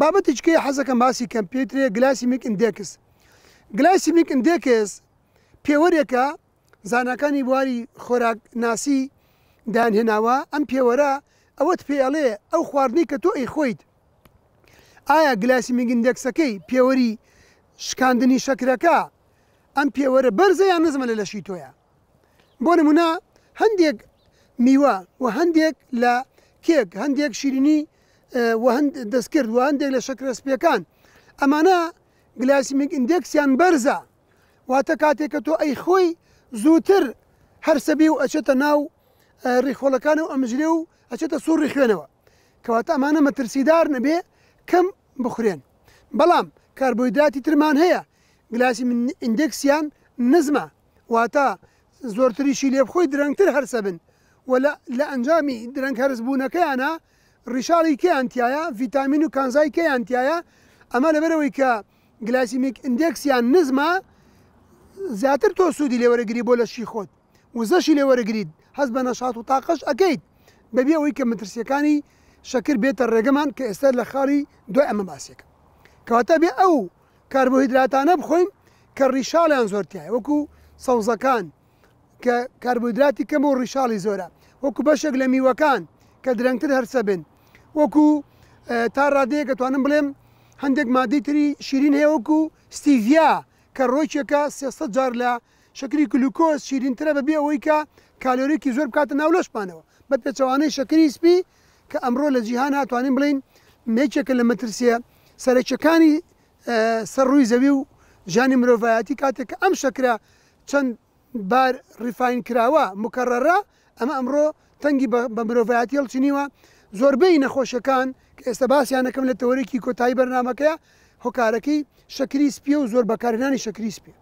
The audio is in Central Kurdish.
بابەتیچکەی حەزەکەم باسی کەمپیوترێ گلاسی میکن دێکس گلاسی میکن دێکس پێوەرێکە زانەکانی بواری خۆراک ناسی داهێناوە ئەم پێوەرە ئەوەت پێڵێ ئەو خواردنی کە تۆ ئەی خۆیت ئایا گلاسی میگن دێکسەکەی پێوەری شکاندنی شەکرەکە ئەم پێوەرە بەرزەیان نزمە لە لەشی تۆیە بۆ نموە هەندێک میوە و هەندێک لە کێک هەندێک شیرینی دەست کرد و هەندێک لە شەکرەسپیەکان ئەمانە گلاسیمیک ئیندێکسیان بەرزە واتە کاتێک کە تۆ ئەی خۆی زووتر هەرسەبی و ئەچێتە ناو ڕیخۆلەکان و ئەمژرێ و ئەچێتە سووری خوێنەوە کەواتە ئەمانە مەترسیدار نەبێ کەم بخورێن بەڵام کاربۆیدراتی ترمان هەیە گلاسی من ئیندێکسیان نزمە واتە زۆرتریشی لێبخۆی درەنگتر هەرسە بن وە لە ئەنجامی درەنگ هەرز بوونەکەیانە ڕیشاری کێ ئەتیایە ڤیتامین و کانزای کێ ئەتیایە ئەمە لەبەرەوەی کە گلاسیمیک ئندێکسیان نزمە زیاتر تۆ سوودی لێوەرەگری بۆ لە شی خۆت وزەشی لێوەرەگریت هەست بە نەشات و تاقش ئەەکەیت بەبێ ئەوی کە مترسیەکانی شکر بێتە ڕێگەمان کە ئێستا لە خاڵی دوای ئەمە باسیەکە کەواتە بێ ئەو کاربهیدراتانە بخۆین کە ڕیشالیان زۆرتیای وەکو سەوزەکان کە کاربودراتی کەم و ڕیشالی زۆرە وەکو بەشێک لە میوەکان کە درەنگتر هەرسە بن وەکو تا ڕادەیە کەتوانم بڵێم هەندێک مادەی تری شیرین هەیە وەکو ستیڤیا کە ڕۆیچێکە سێسە جار لە شکری کللوکۆس شیرینترە بەبێ ئەوەی کە کالۆرێکی زۆر بکاتە ناو لەشپانەوە بە پێچەوانەی شکری سپی کە ئەمڕۆ لە جیهان هاتوانین بڵین مێچێکە لە مەترسیە سەرچەکانی سەرڕووی زەوی و ژانی مرۆڤایەتی کاتێک کە ئەم شکرا چەند بار ریفاین کراوە مکەڕەرە ئەمە ئەمڕۆ تەنگی بە مرۆڤایەتی هەڵچنیوە زۆربەی نەخۆشەکان کە ئێستا باسییانەکەم لە تەوەرەی کۆتایی بەرنمەکەی هۆکارەکەی شکریسپی و زۆر بەکارهێنانی شکریسپی.